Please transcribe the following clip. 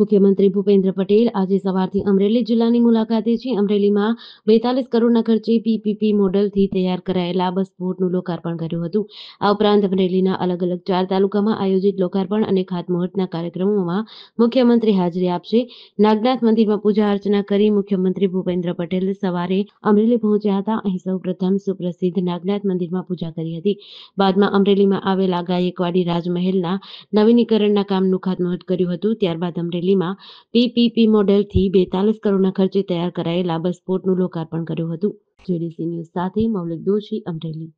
મુખ્યમંત્રી ભૂપેન્દ્ર પટેલ આજે સવારથી અમરેલી જિલ્લાની મુલાકાતે છે અમરેલીમાં બેતાલીસ કરોડના ખર્ચે પીપીપી મોડલથી તૈયાર કરાયેલા બસ બોર્ડનું લોકાર્પણ કર્યું હતું આ ઉપરાંત અમરેલીના અલગ અલગ ચાર તાલુકામાં આયોજિત લોકાર્પણ અને ખાતમુહૂર્તના કાર્યક્રમોમાં મુખ્યમંત્રી હાજરી આપશે નાગનાથ મંદિરમાં પૂજા અર્ચના કરી મુખ્યમંત્રી ભૂપેન્દ્ર પટેલ સવારે અમરેલી પહોંચ્યા હતા અહીં સૌ પ્રથમ સુપ્રસિદ્ધ નાગનાથ મંદિરમાં પૂજા કરી હતી બાદમાં અમરેલીમાં આવેલા ગાયકવાડી રાજમહેલના નવીનીકરણના કામનું ખાતમુહૂર્ત કર્યું હતું ત્યારબાદ અમરેલી અમરેલીમાં પીપીપી મોડેલથી બેતાલીસ કરોડના ખર્ચે તૈયાર કરાયેલા બસ પોર્ટનું લોકાર્પણ કર્યું હતું જેડીસી ન્યૂઝ સાથે મૌલિક દોશી અમરેલી